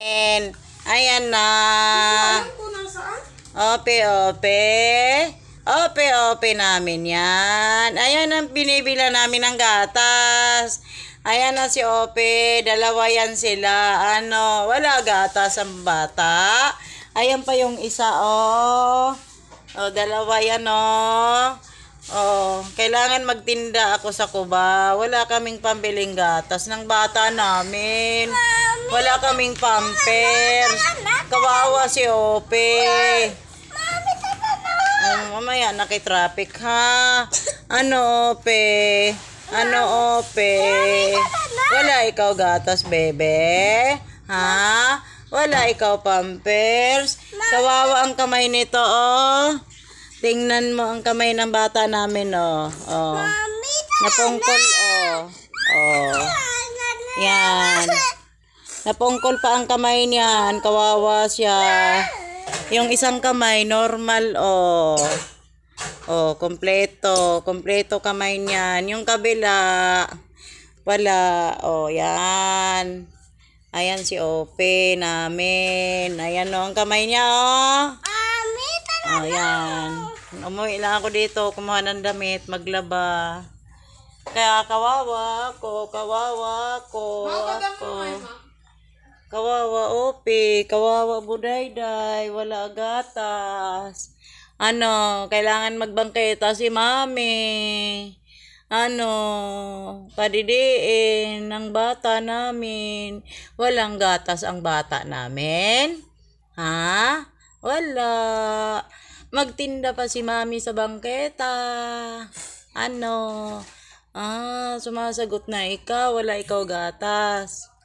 And, ayan na. Ope, ope. Ope, ope namin yan. Ayan ang binibila namin ng gatas. Ayan na si Ope. Dalawa yan sila. Ano, wala gatas ang bata. Ayan pa yung isa, oh. Oh, dalawa yan, oh. Oh, kailangan magtinda ako sa Cuba. Wala kaming pambiling gatas ng bata namin. Hi! Wala kaming pampers. Kawawa si Ope. Um, mamaya na kay traffic ha. Ano Ope? Ano Ope? Wala ikaw gatas bebe. Ha? Wala ikaw pampers. Kawawa ang kamay nito oh. Tingnan mo ang kamay ng bata namin oh. Oh. Napungkol oh. Oh. Yan. Napungkol pa ang kamay niyan. Kawawa siya. Yung isang kamay, normal, oh. Oh, kompleto. Kompleto kamay niyan. Yung kabila, wala. Oh, yan. Ayan si Ope namin. Ayan, oh, ang kamay niya, oh. Ami, talaga. Oh, yan. Umuwi lang ako dito. Kumuha ng damit. Maglaba. Kaya kawawa ko, kawawa ko. Kawawa, Ope. Kawawa mo, Wala gatas. Ano, kailangan magbangketa si Mami. Ano, padidiin ng bata namin. Walang gatas ang bata namin. Ha? Wala. Magtinda pa si Mami sa bangketa. Ano? Ah, sumasagot na ikaw. Wala ikaw gatas.